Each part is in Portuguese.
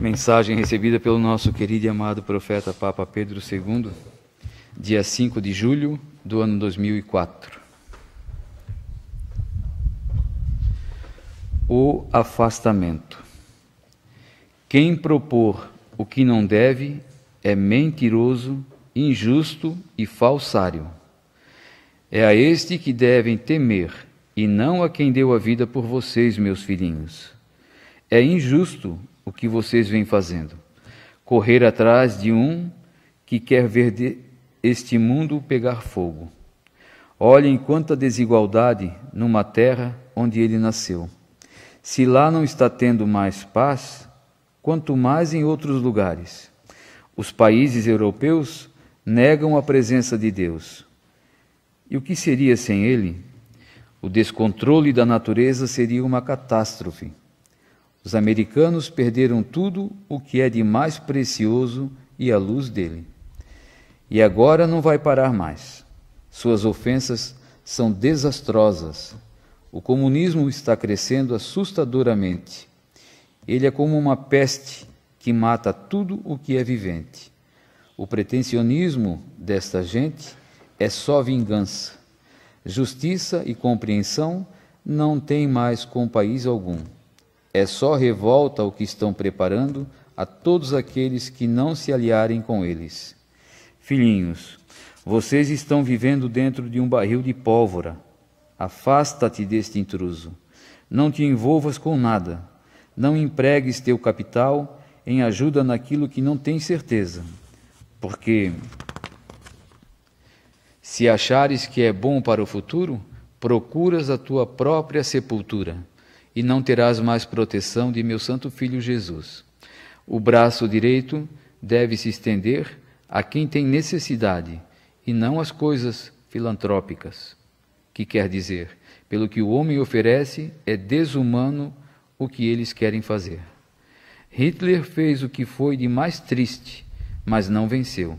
Mensagem recebida pelo nosso querido e amado profeta Papa Pedro II, dia 5 de julho do ano 2004. O afastamento. Quem propor o que não deve é mentiroso, injusto e falsário. É a este que devem temer, e não a quem deu a vida por vocês, meus filhinhos é injusto o que vocês vêm fazendo. Correr atrás de um que quer ver este mundo pegar fogo. Olhem quanta desigualdade numa terra onde ele nasceu. Se lá não está tendo mais paz, quanto mais em outros lugares. Os países europeus negam a presença de Deus. E o que seria sem ele? O descontrole da natureza seria uma catástrofe. Os americanos perderam tudo o que é de mais precioso e a luz dele. E agora não vai parar mais. Suas ofensas são desastrosas. O comunismo está crescendo assustadoramente. Ele é como uma peste que mata tudo o que é vivente. O pretensionismo desta gente é só vingança. Justiça e compreensão não têm mais com país algum. É só revolta o que estão preparando a todos aqueles que não se aliarem com eles. Filhinhos, vocês estão vivendo dentro de um barril de pólvora. Afasta-te deste intruso. Não te envolvas com nada. Não empregues teu capital em ajuda naquilo que não tens certeza. Porque se achares que é bom para o futuro, procuras a tua própria sepultura e não terás mais proteção de meu Santo Filho Jesus. O braço direito deve se estender a quem tem necessidade, e não às coisas filantrópicas. Que quer dizer, pelo que o homem oferece, é desumano o que eles querem fazer. Hitler fez o que foi de mais triste, mas não venceu.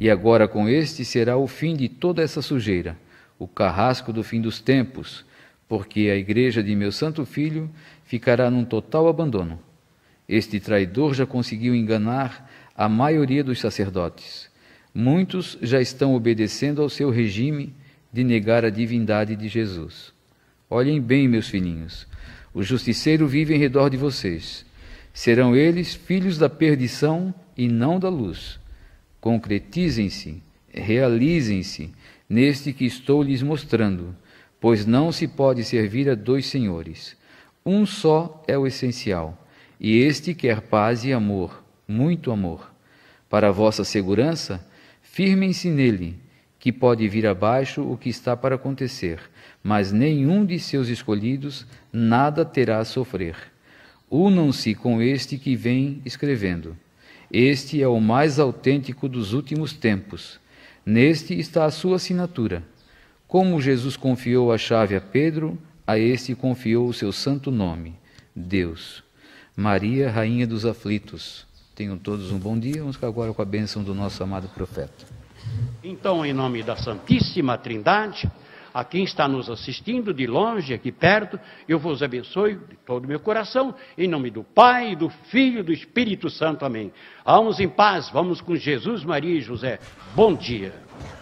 E agora com este será o fim de toda essa sujeira, o carrasco do fim dos tempos porque a igreja de meu santo filho ficará num total abandono. Este traidor já conseguiu enganar a maioria dos sacerdotes. Muitos já estão obedecendo ao seu regime de negar a divindade de Jesus. Olhem bem, meus filhinhos, o justiceiro vive em redor de vocês. Serão eles filhos da perdição e não da luz. Concretizem-se, realizem-se neste que estou lhes mostrando pois não se pode servir a dois senhores. Um só é o essencial, e este quer paz e amor, muito amor. Para vossa segurança, firmem-se nele, que pode vir abaixo o que está para acontecer, mas nenhum de seus escolhidos nada terá a sofrer. Unam-se com este que vem escrevendo. Este é o mais autêntico dos últimos tempos. Neste está a sua assinatura. Como Jesus confiou a chave a Pedro, a este confiou o seu santo nome, Deus. Maria, Rainha dos Aflitos. Tenham todos um bom dia. Vamos ficar agora com a bênção do nosso amado profeta. Então, em nome da Santíssima Trindade, a quem está nos assistindo de longe, aqui perto, eu vos abençoe de todo o meu coração, em nome do Pai, do Filho e do Espírito Santo. Amém. Vamos em paz, vamos com Jesus, Maria e José. Bom dia.